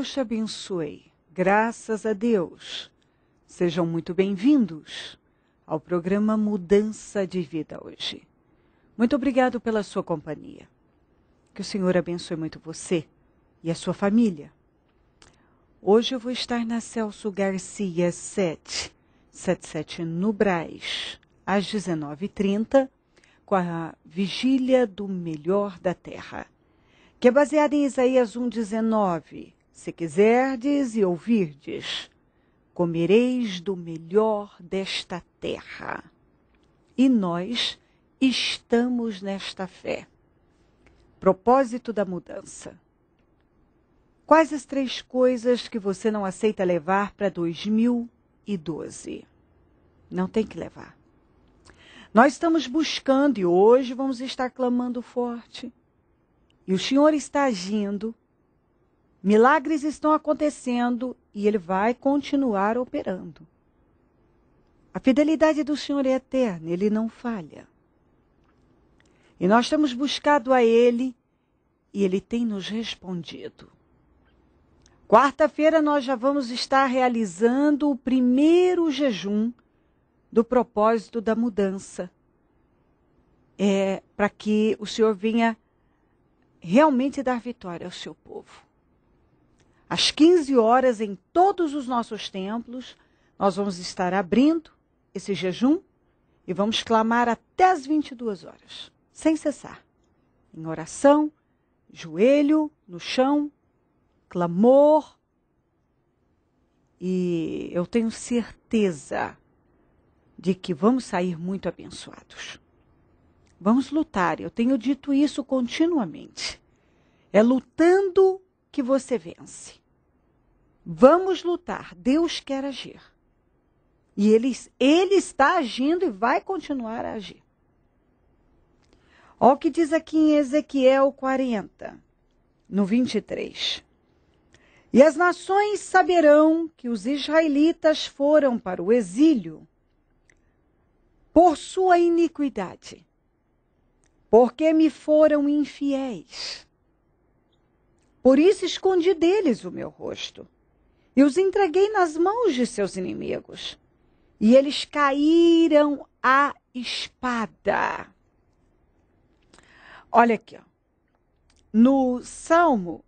Deus te abençoe. Graças a Deus. Sejam muito bem-vindos ao programa Mudança de Vida hoje. Muito obrigado pela sua companhia. Que o Senhor abençoe muito você e a sua família. Hoje eu vou estar na Celso Garcia 7, 77 no Braz, às 19h30, com a Vigília do Melhor da Terra, que é baseada em Isaías 1,19 se quiserdes e ouvirdes, comereis do melhor desta terra. E nós estamos nesta fé. Propósito da mudança. Quais as três coisas que você não aceita levar para 2012? Não tem que levar. Nós estamos buscando e hoje vamos estar clamando forte. E o Senhor está agindo Milagres estão acontecendo e ele vai continuar operando. A fidelidade do Senhor é eterna, ele não falha. E nós temos buscado a ele e ele tem nos respondido. Quarta-feira nós já vamos estar realizando o primeiro jejum do propósito da mudança. É para que o Senhor venha realmente dar vitória ao seu povo. Às 15 horas, em todos os nossos templos, nós vamos estar abrindo esse jejum e vamos clamar até as 22 horas, sem cessar. Em oração, joelho no chão, clamor. E eu tenho certeza de que vamos sair muito abençoados. Vamos lutar, eu tenho dito isso continuamente. É lutando que você vence. Vamos lutar, Deus quer agir. E ele, ele está agindo e vai continuar a agir. Olha o que diz aqui em Ezequiel 40, no 23. E as nações saberão que os israelitas foram para o exílio por sua iniquidade, porque me foram infiéis. Por isso escondi deles o meu rosto e os entreguei nas mãos de seus inimigos. E eles caíram à espada. Olha aqui, ó. no Salmo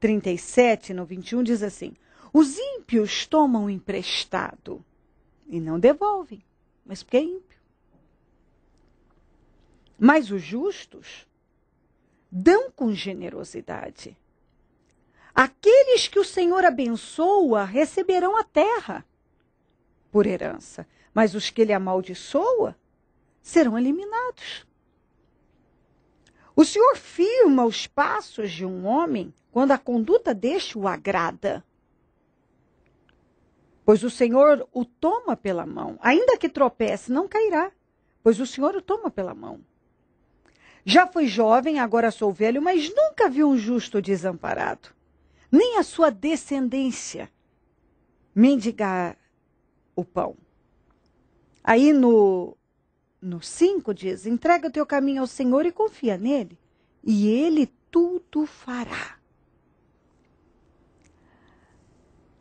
37, no 21, diz assim: Os ímpios tomam emprestado e não devolvem, mas porque é ímpio. Mas os justos dão com generosidade. Aqueles que o Senhor abençoa receberão a terra por herança, mas os que ele amaldiçoa serão eliminados. O Senhor firma os passos de um homem quando a conduta deste o agrada. Pois o Senhor o toma pela mão, ainda que tropece, não cairá, pois o Senhor o toma pela mão. Já fui jovem, agora sou velho, mas nunca vi um justo desamparado nem a sua descendência mendigar o pão. Aí no no 5 diz: entrega o teu caminho ao Senhor e confia nele, e ele tudo fará.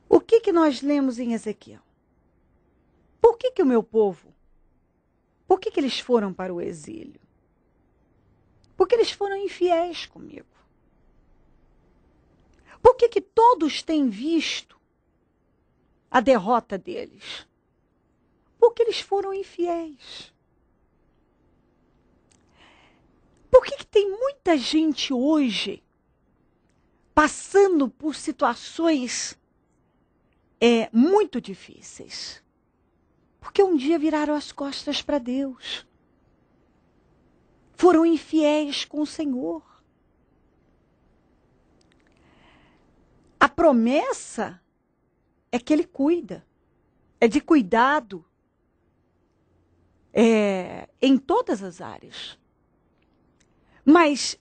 O que, que nós lemos em Ezequiel? Por que, que o meu povo? Por que, que eles foram para o exílio? Porque eles foram infiéis comigo. Por que, que todos têm visto a derrota deles? Porque eles foram infiéis. Por que, que tem muita gente hoje passando por situações é, muito difíceis? Porque um dia viraram as costas para Deus. Foram infiéis com o Senhor. A promessa é que ele cuida, é de cuidado é, em todas as áreas. Mas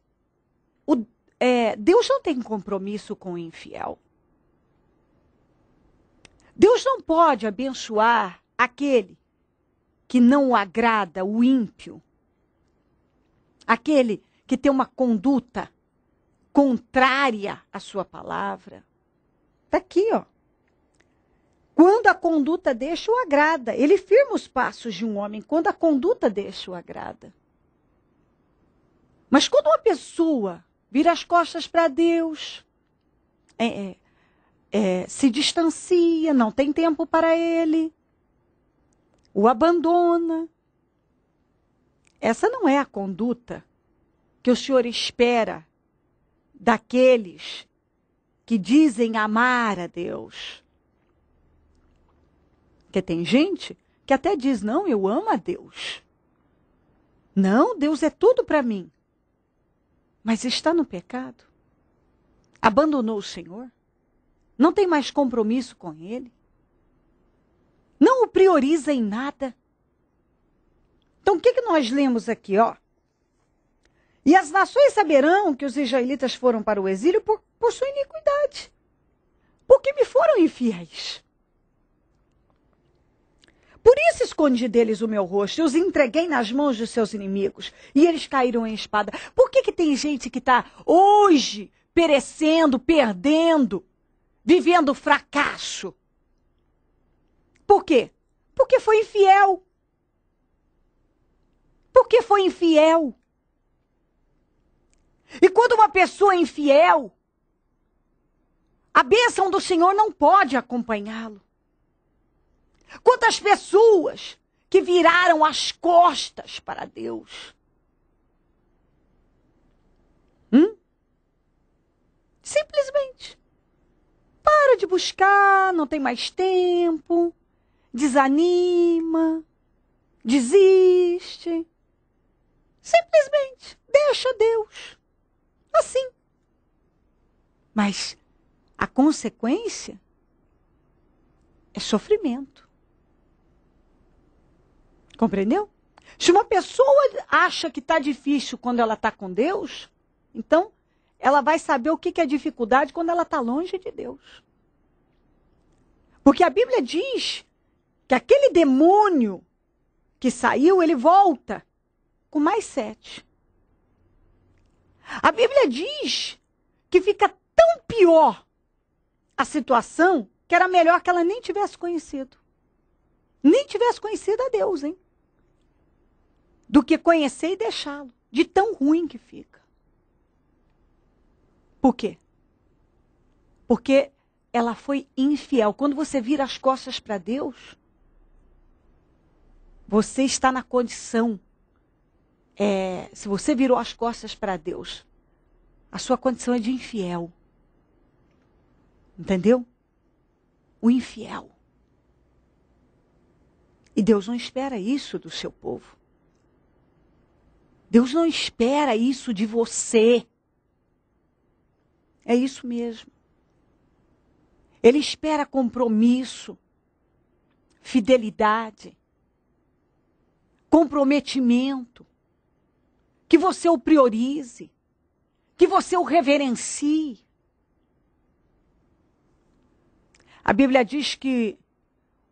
o, é, Deus não tem compromisso com o infiel. Deus não pode abençoar aquele que não o agrada, o ímpio, aquele que tem uma conduta contrária à sua palavra. Está aqui, ó. Quando a conduta deixa o agrada. Ele firma os passos de um homem quando a conduta deixa o agrada. Mas quando uma pessoa vira as costas para Deus, é, é, é, se distancia, não tem tempo para ele, o abandona. Essa não é a conduta que o Senhor espera daqueles que dizem amar a Deus. Porque tem gente que até diz: não, eu amo a Deus. Não, Deus é tudo para mim. Mas está no pecado. Abandonou o Senhor. Não tem mais compromisso com Ele. Não o prioriza em nada. Então, o que, que nós lemos aqui? Ó? E as nações saberão que os israelitas foram para o exílio por, por sua iniquidade, porque me foram infiéis. Por isso escondi deles o meu rosto, eu os entreguei nas mãos dos seus inimigos, e eles caíram em espada. Por que, que tem gente que está hoje perecendo, perdendo, vivendo fracasso? Por quê? Porque foi infiel. Porque foi infiel. E quando uma pessoa é infiel, a bênção do Senhor não pode acompanhá-lo. Quantas pessoas que viraram as costas para Deus? Hum? Simplesmente. Para de buscar, não tem mais tempo, desanima, desiste. Simplesmente deixa Deus. Assim. Mas a consequência é sofrimento. Compreendeu? Se uma pessoa acha que está difícil quando ela está com Deus, então ela vai saber o que, é dificuldade quando ela está longe de Deus. Porque a Bíblia diz que aquele demônio que saiu, ele volta com mais sete. A Bíblia diz que fica tão pior a situação que era melhor que ela nem tivesse conhecido. Nem tivesse conhecido a Deus, hein? Do que conhecer e deixá-lo. De tão ruim que fica. Por quê? Porque ela foi infiel. Quando você vira as costas para Deus, você está na condição é, se você virou as costas para Deus, a sua condição é de infiel. Entendeu? O infiel. E Deus não espera isso do seu povo. Deus não espera isso de você. É isso mesmo. Ele espera compromisso, fidelidade, comprometimento que você o priorize, que você o reverencie. A Bíblia diz que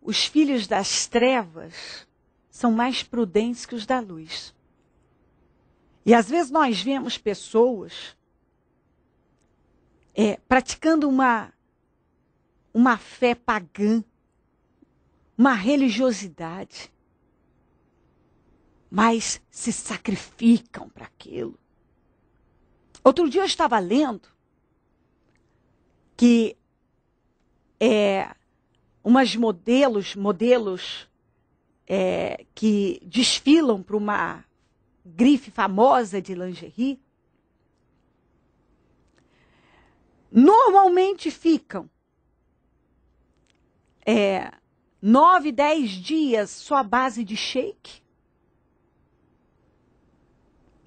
os filhos das trevas são mais prudentes que os da luz. E às vezes nós vemos pessoas é, praticando uma, uma fé pagã, uma religiosidade mas se sacrificam para aquilo. Outro dia eu estava lendo que é, umas modelos, modelos é, que desfilam para uma grife famosa de lingerie, normalmente ficam é, nove, dez dias só à base de shake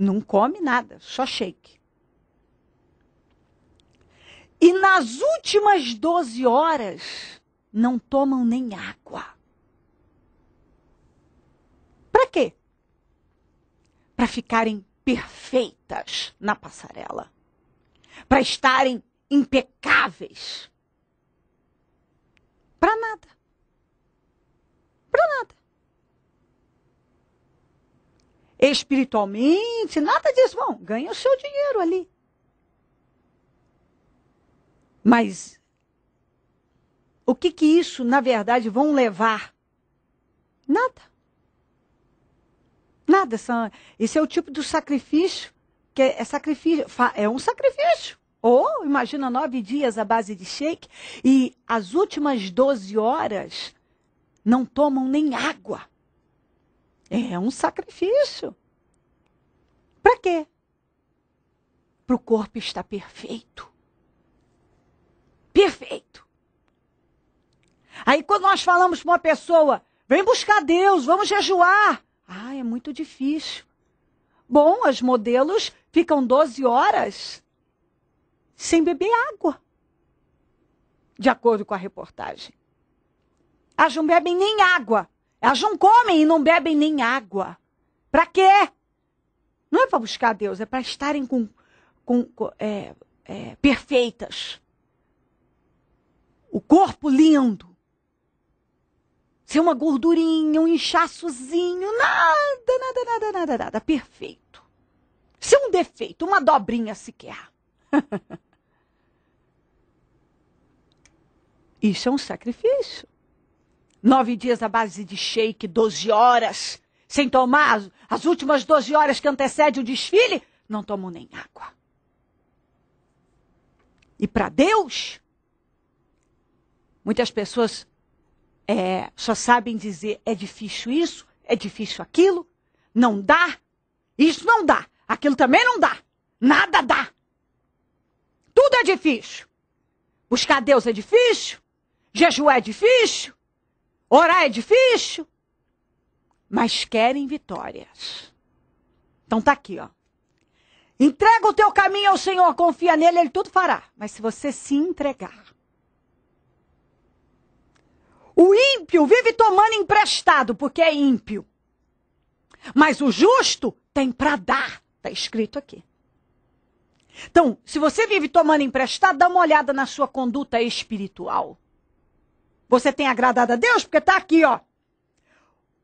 não come nada, só shake. E nas últimas 12 horas, não tomam nem água. Para quê? Para ficarem perfeitas na passarela. Para estarem impecáveis. Para nada. Para nada espiritualmente, nada disso. Bom, ganha o seu dinheiro ali. Mas o que que isso, na verdade, vão levar? Nada. Nada. Esse é o tipo do sacrifício que é, é sacrifício, é um sacrifício. Ou, imagina, nove dias à base de shake e as últimas doze horas não tomam nem água. É um sacrifício. Para quê? Para o corpo estar perfeito. Perfeito. Aí quando nós falamos para uma pessoa, vem buscar Deus, vamos jejuar. Ah, é muito difícil. Bom, as modelos ficam 12 horas sem beber água, de acordo com a reportagem. As ah, não bebem nem água, elas não comem e não bebem nem água. Para quê? Não é para buscar Deus, é para estarem com, com, com é, é, perfeitas. O corpo lindo. Ser uma gordurinha, um inchaçozinho, nada, nada, nada, nada, nada. Perfeito. Ser um defeito, uma dobrinha sequer. Isso é um sacrifício. Nove dias à base de shake, 12 horas. Sem tomar as últimas 12 horas que antecede o desfile, não tomo nem água. E para Deus, muitas pessoas é, só sabem dizer é difícil isso, é difícil aquilo, não dá, isso não dá, aquilo também não dá, nada dá. Tudo é difícil. Buscar Deus é difícil, jejuar é difícil, Orar é difícil, mas querem vitórias. Então tá aqui, ó. Entrega o teu caminho ao Senhor, confia nele, ele tudo fará. Mas se você se entregar, o ímpio vive tomando emprestado, porque é ímpio. Mas o justo tem para dar, está escrito aqui. Então, se você vive tomando emprestado, dá uma olhada na sua conduta espiritual. Você tem agradado a Deus? Porque está aqui, ó.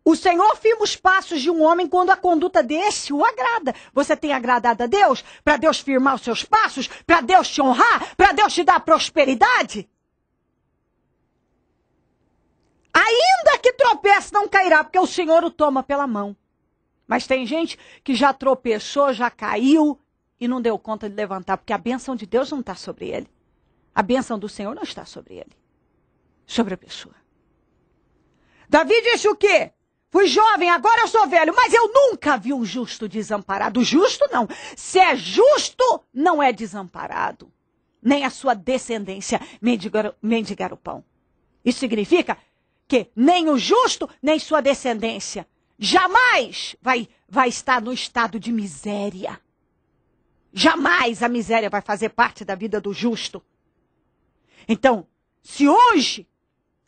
O Senhor firma os passos de um homem quando a conduta desse o agrada. Você tem agradado a Deus? Para Deus firmar os seus passos? Para Deus te honrar? Para Deus te dar prosperidade? Ainda que tropece, não cairá, porque o Senhor o toma pela mão. Mas tem gente que já tropeçou, já caiu e não deu conta de levantar, porque a bênção de Deus não está sobre ele. A bênção do Senhor não está sobre ele sobre a pessoa. Davi disse o quê? Fui jovem, agora eu sou velho, mas eu nunca vi um justo desamparado. Justo não. Se é justo, não é desamparado. Nem a sua descendência mendigar, mendigar o pão. Isso significa que nem o justo, nem sua descendência jamais vai, vai estar no estado de miséria. Jamais a miséria vai fazer parte da vida do justo. Então, se hoje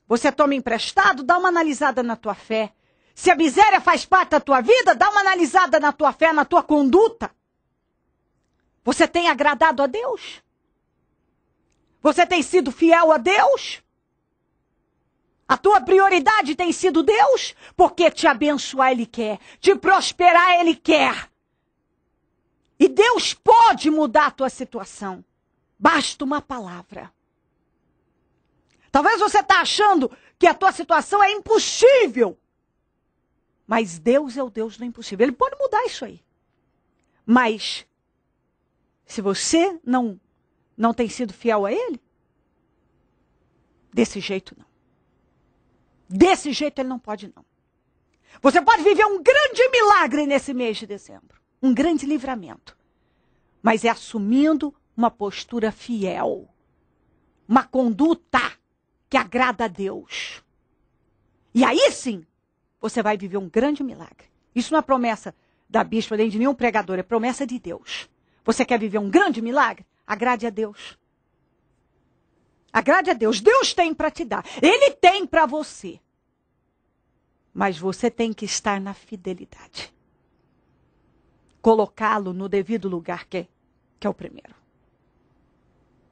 você é toma emprestado, dá uma analisada na tua fé. Se a miséria faz parte da tua vida, dá uma analisada na tua fé, na tua conduta. Você tem agradado a Deus? Você tem sido fiel a Deus? A tua prioridade tem sido Deus? Porque te abençoar Ele quer, te prosperar Ele quer. E Deus pode mudar a tua situação. Basta uma palavra. Talvez você está achando que a tua situação é impossível. Mas Deus é o Deus do impossível. Ele pode mudar isso aí. Mas se você não não tem sido fiel a ele, desse jeito não. Desse jeito ele não pode não. Você pode viver um grande milagre nesse mês de dezembro, um grande livramento. Mas é assumindo uma postura fiel, uma conduta que agrada a Deus. E aí sim, você vai viver um grande milagre. Isso não é promessa da bispa nem de nenhum pregador, é promessa de Deus. Você quer viver um grande milagre? Agrade a Deus. Agrade a Deus. Deus tem para te dar. Ele tem para você. Mas você tem que estar na fidelidade. Colocá-lo no devido lugar que é, que é o primeiro.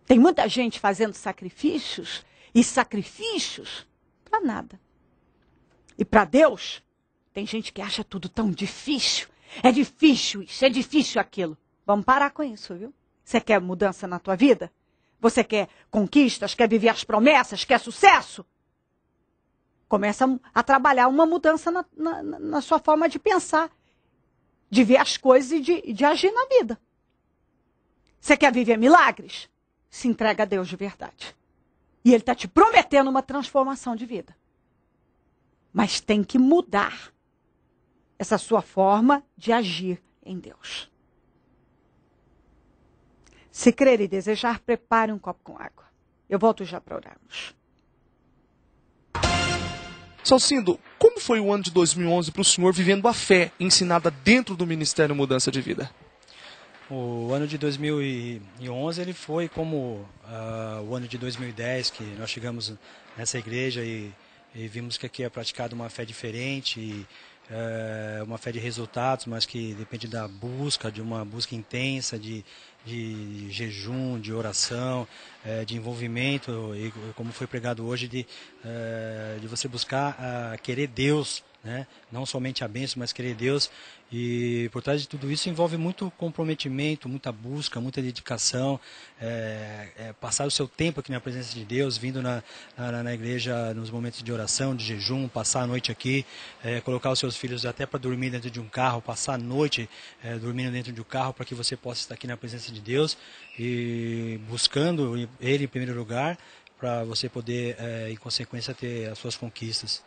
Tem muita gente fazendo sacrifícios e sacrifícios para nada. E para Deus, tem gente que acha tudo tão difícil. É difícil isso, é difícil aquilo. Vamos parar com isso, viu? Você quer mudança na tua vida? Você quer conquistas, quer viver as promessas, quer sucesso? Começa a trabalhar uma mudança na, na, na sua forma de pensar, de ver as coisas e de, de agir na vida. Você quer viver milagres? Se entrega a Deus de verdade. E ele está te prometendo uma transformação de vida. Mas tem que mudar essa sua forma de agir em Deus. Se crer e desejar, prepare um copo com água. Eu volto já para orarmos. Salcindo, como foi o ano de 2011 para o senhor vivendo a fé ensinada dentro do Ministério Mudança de Vida? O ano de 2011 ele foi como uh, o ano de 2010, que nós chegamos nessa igreja e, e vimos que aqui é praticada uma fé diferente, e, uh, uma fé de resultados, mas que depende da busca, de uma busca intensa, de, de jejum, de oração, é, de envolvimento e como foi pregado hoje de, é, de você buscar a, ah, querer Deus, né? não somente a bênção, mas querer Deus. E por trás de tudo isso envolve muito comprometimento, muita busca, muita dedicação, é, passar o seu tempo aqui na presença de Deus, vindo na, na, na, igreja nos momentos de oração, de jejum, passar a noite aqui, colocar os seus filhos até para dormir dentro de um carro, passar a noite dormindo dentro de um carro para que você possa estar aqui na presença de Deus e buscando e ele em primeiro lugar, para você poder, é, em consequência, ter as suas conquistas.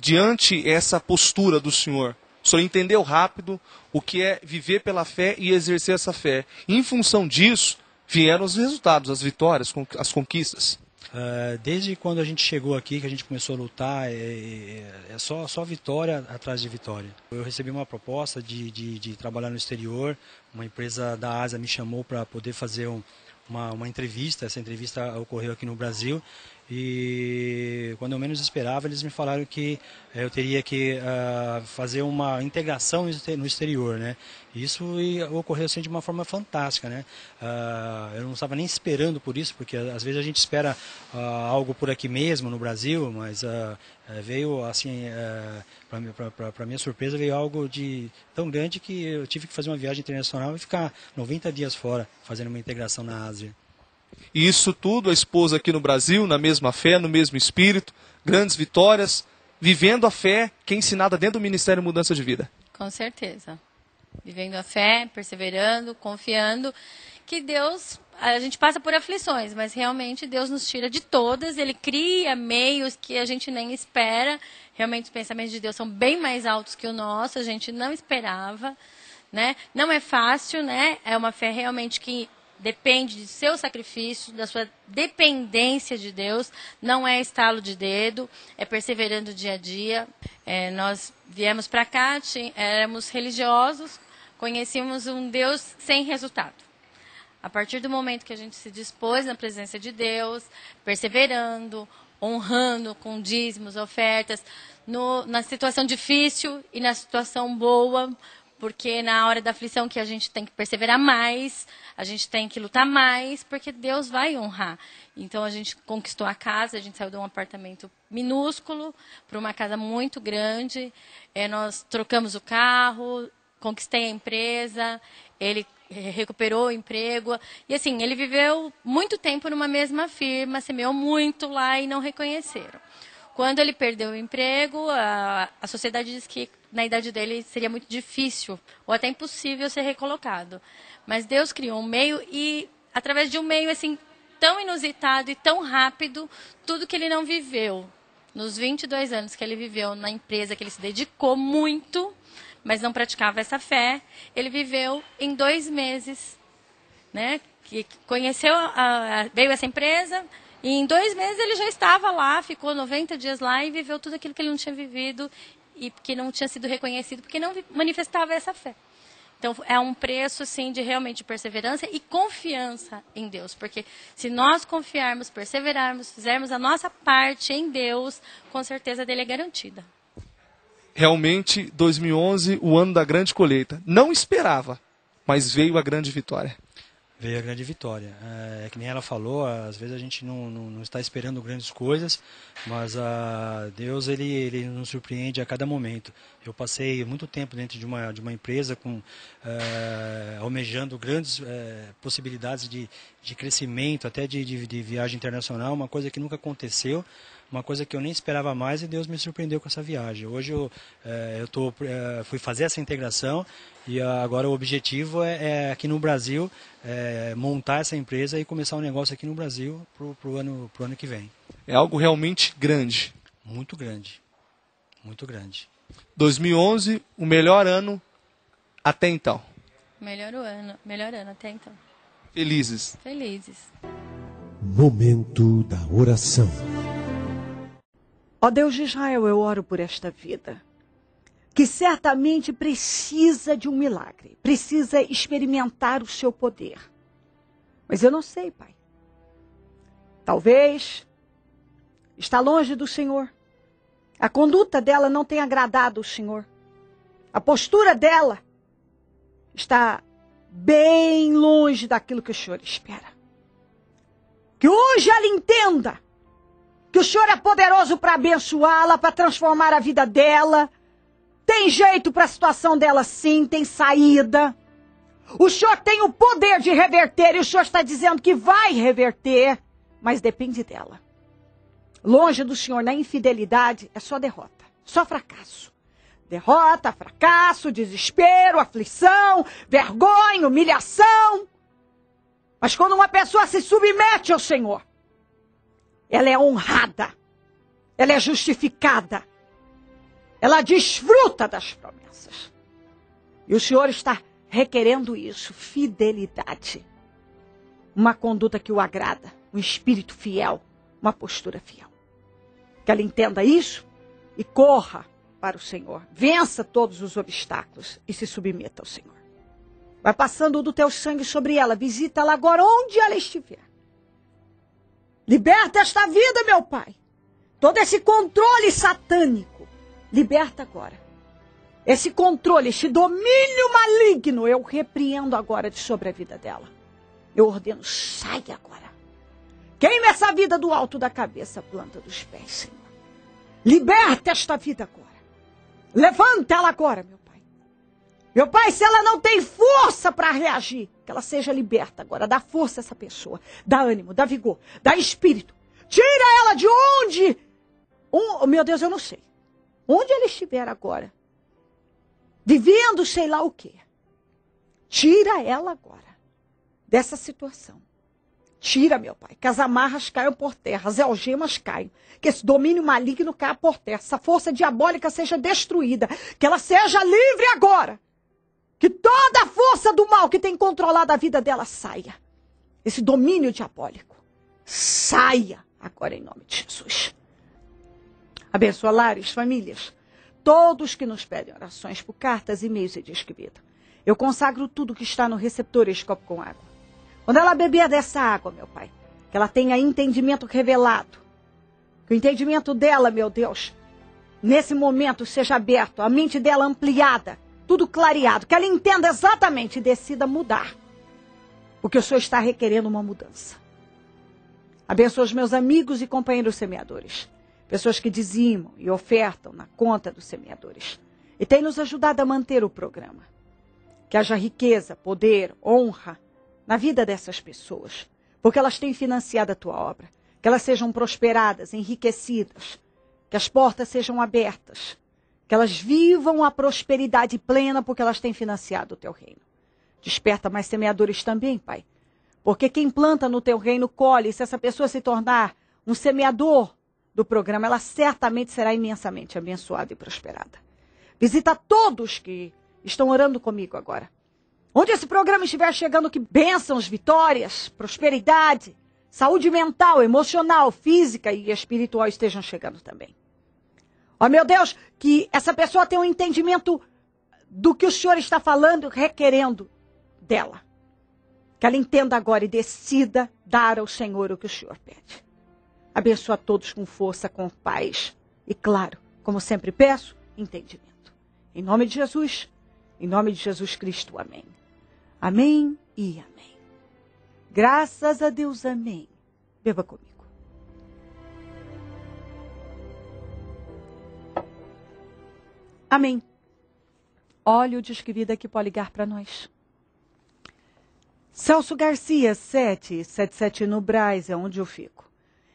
Diante essa postura do senhor, o senhor entendeu rápido o que é viver pela fé e exercer essa fé. Em função disso, vieram os resultados, as vitórias, as conquistas. Eh, desde quando a gente chegou aqui, que a gente começou a lutar, é, é só, só vitória atrás de vitória. Eu recebi uma proposta de, de, de trabalhar no exterior, uma empresa da Ásia me chamou para poder fazer um, uma, uma entrevista, essa entrevista ocorreu aqui no Brasil, e quando eu menos esperava eles me falaram que eh, eu teria que uh, fazer uma integração no exterior, né? Isso ocorreu assim de uma forma fantástica, né? Uh, eu não estava nem esperando por isso, porque às vezes a gente espera uh, algo por aqui mesmo no Brasil, mas eh, veio assim eh, para minha surpresa veio algo de tão grande que eu tive que fazer uma viagem internacional e ficar 90 dias fora fazendo uma integração na Ásia. E isso tudo, a esposa aqui no Brasil, na mesma fé, no mesmo espírito, grandes vitórias, vivendo a fé que é ensinada dentro do Ministério Mudança de Vida. Com certeza. Vivendo a fé, perseverando, confiando que Deus, a gente passa por aflições, mas realmente Deus nos tira de todas, ele cria meios que a gente nem espera. Realmente os pensamentos de Deus são bem mais altos que o nosso, a gente não esperava, né? Não é fácil, né? É uma fé realmente que depende de seu sacrifício, da sua dependência de Deus, não é estalo de dedo, é perseverando dia a dia. É, nós viemos para cá, éramos religiosos, conhecíamos um Deus sem resultado. A partir do momento que a gente se dispôs na presença de Deus, perseverando, honrando com dízimos, ofertas, no, na situação difícil e na situação boa, porque na hora da aflição que a gente tem que perseverar mais, a gente tem que lutar mais, porque Deus vai honrar. Então a gente conquistou a casa, a gente saiu de um apartamento minúsculo para uma casa muito grande. É, nós trocamos o carro, conquistei a empresa, ele recuperou o emprego. E assim, ele viveu muito tempo numa mesma firma, semeou muito lá e não reconheceram. Quando ele perdeu o emprego, a, a sociedade diz que na idade dele seria muito difícil ou até impossível ser recolocado. Mas Deus criou um meio e, através de um meio assim tão inusitado e tão rápido, tudo que ele não viveu, nos 22 anos que ele viveu na empresa que ele se dedicou muito, mas não praticava essa fé, ele viveu em dois meses, né? Que conheceu, a, a, veio essa empresa, e em dois meses ele já estava lá, ficou 90 dias lá e viveu tudo aquilo que ele não tinha vivido e que não tinha sido reconhecido porque não manifestava essa fé. Então é um preço assim de realmente perseverança e confiança em Deus, porque se nós confiarmos, perseverarmos, fizermos a nossa parte em Deus, com certeza dele é garantida. Realmente 2011, o ano da grande colheita. Não esperava, mas veio a grande vitória veio a grande vitória. É, é, que nem ela falou, às vezes a gente não, não, não está esperando grandes coisas, mas a Deus ele, ele nos surpreende a cada momento. Eu passei muito tempo dentro de uma, de uma empresa com é, almejando grandes é, possibilidades de, de crescimento, até de, de, de viagem internacional, uma coisa que nunca aconteceu uma coisa que eu nem esperava mais e Deus me surpreendeu com essa viagem. Hoje eu, é, eu tô, é, fui fazer essa integração e agora o objetivo é, é aqui no Brasil é, montar essa empresa e começar um negócio aqui no Brasil para o ano, pro ano que vem. É algo realmente grande. Muito grande. Muito grande. 2011, o melhor ano até então. Melhor ano, melhor ano até então. Felizes. Felizes. Momento da oração. Ó Deus de Israel, eu oro por esta vida, que certamente precisa de um milagre, precisa experimentar o seu poder. Mas eu não sei, Pai. Talvez está longe do Senhor. A conduta dela não tem agradado o Senhor. A postura dela está bem longe daquilo que o Senhor espera. Que hoje ela entenda que o Senhor é poderoso para abençoá-la, para transformar a vida dela. Tem jeito para a situação dela sim, tem saída. O Senhor tem o poder de reverter e o Senhor está dizendo que vai reverter, mas depende dela. Longe do Senhor, na infidelidade, é só derrota, só fracasso. Derrota, fracasso, desespero, aflição, vergonha, humilhação. Mas quando uma pessoa se submete ao Senhor, ela é honrada, ela é justificada, ela desfruta das promessas. E o Senhor está requerendo isso, fidelidade. Uma conduta que o agrada, um espírito fiel, uma postura fiel. Que ela entenda isso e corra para o Senhor. Vença todos os obstáculos e se submeta ao Senhor. Vai passando do teu sangue sobre ela, visita-la agora onde ela estiver. Liberta esta vida, meu Pai. Todo esse controle satânico. Liberta agora. Esse controle, este domínio maligno, eu repreendo agora de sobre a vida dela. Eu ordeno, sai agora. Queima essa vida do alto da cabeça, planta dos pés, Senhor. Liberta esta vida agora. Levanta ela agora, meu pai. Meu pai, se ela não tem força para reagir, que ela seja liberta agora. Dá força a essa pessoa. Dá ânimo, dá vigor, dá espírito. Tira ela de onde? Um, oh, meu Deus, eu não sei. Onde ela estiver agora, vivendo sei lá o quê. Tira ela agora dessa situação. Tira, meu pai, que as amarras caiam por terra, as algemas caiam, que esse domínio maligno caia por terra, essa força diabólica seja destruída, que ela seja livre agora que toda a força do mal que tem controlado a vida dela saia. Esse domínio diabólico. Saia agora em nome de Jesus. Abençoa lares, famílias, todos que nos pedem orações por cartas, e-mails e disque vida. Eu consagro tudo que está no receptor e esse copo com água. Quando ela beber dessa água, meu Pai, que ela tenha entendimento revelado. Que o entendimento dela, meu Deus, nesse momento seja aberto, a mente dela ampliada tudo clareado, que ela entenda exatamente e decida mudar. Porque o Senhor está requerendo uma mudança. Abençoa os meus amigos e companheiros semeadores. Pessoas que dizimam e ofertam na conta dos semeadores. E tem nos ajudado a manter o programa. Que haja riqueza, poder, honra na vida dessas pessoas. Porque elas têm financiado a tua obra. Que elas sejam prosperadas, enriquecidas. Que as portas sejam abertas que elas vivam a prosperidade plena porque elas têm financiado o teu reino. Desperta mais semeadores também, Pai. Porque quem planta no teu reino colhe. Se essa pessoa se tornar um semeador do programa, ela certamente será imensamente abençoada e prosperada. Visita todos que estão orando comigo agora. Onde esse programa estiver chegando, que bênçãos, vitórias, prosperidade, saúde mental, emocional, física e espiritual estejam chegando também. Ó oh, meu Deus, que essa pessoa tenha um entendimento do que o Senhor está falando, requerendo dela. Que ela entenda agora e decida dar ao Senhor o que o Senhor pede. Abençoa todos com força, com paz. E claro, como sempre peço, entendimento. Em nome de Jesus, em nome de Jesus Cristo, amém. Amém e amém. Graças a Deus, amém. Beba comigo. Amém. Olha o Disque Vida que pode ligar para nós. Celso Garcia, 777 no Braz, é onde eu fico.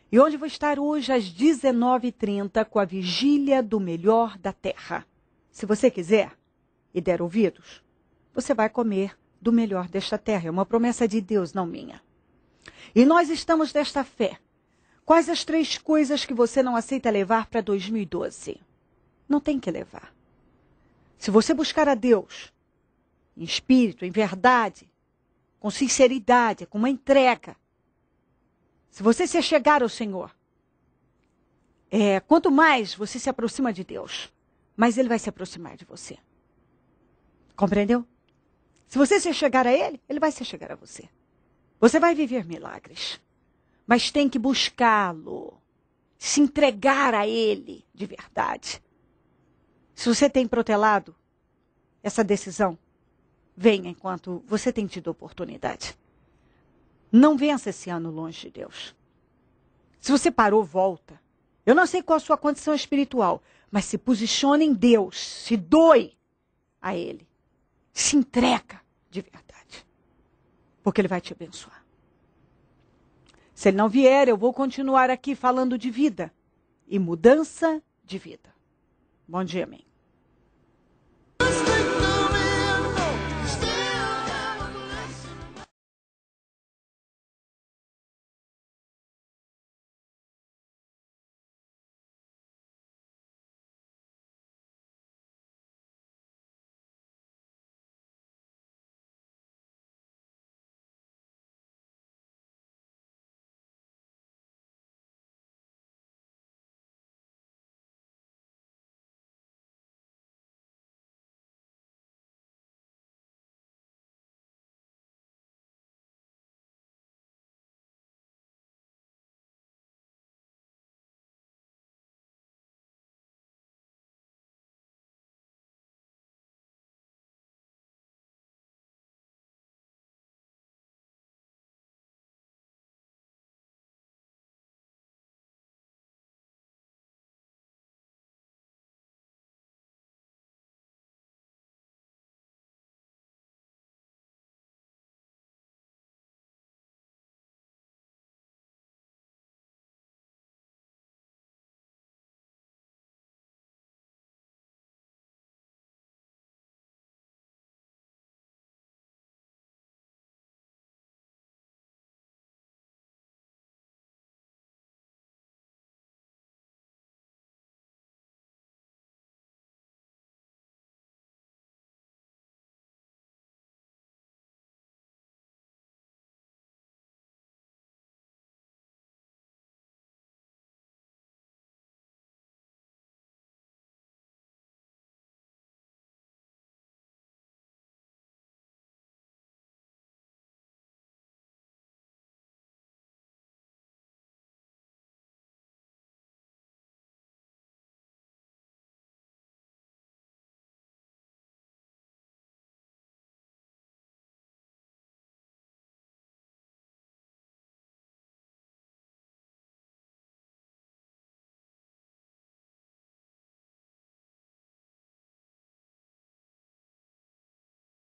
E onde vou estar hoje às 19h30 com a Vigília do Melhor da Terra. Se você quiser e der ouvidos, você vai comer do melhor desta terra. É uma promessa de Deus, não minha. E nós estamos desta fé. Quais as três coisas que você não aceita levar para 2012? Não tem que levar. Se você buscar a Deus em espírito, em verdade, com sinceridade, com uma entrega, se você se chegar ao Senhor, é, quanto mais você se aproxima de Deus, mais Ele vai se aproximar de você. Compreendeu? Se você se chegar a Ele, Ele vai se chegar a você. Você vai viver milagres, mas tem que buscá-lo, se entregar a Ele de verdade. Se você tem protelado essa decisão, venha enquanto você tem tido oportunidade. Não vença esse ano longe de Deus. Se você parou, volta. Eu não sei qual a sua condição espiritual, mas se posicione em Deus, se doe a Ele. Se entrega de verdade. Porque Ele vai te abençoar. Se Ele não vier, eu vou continuar aqui falando de vida e mudança de vida. Bom dia, amém.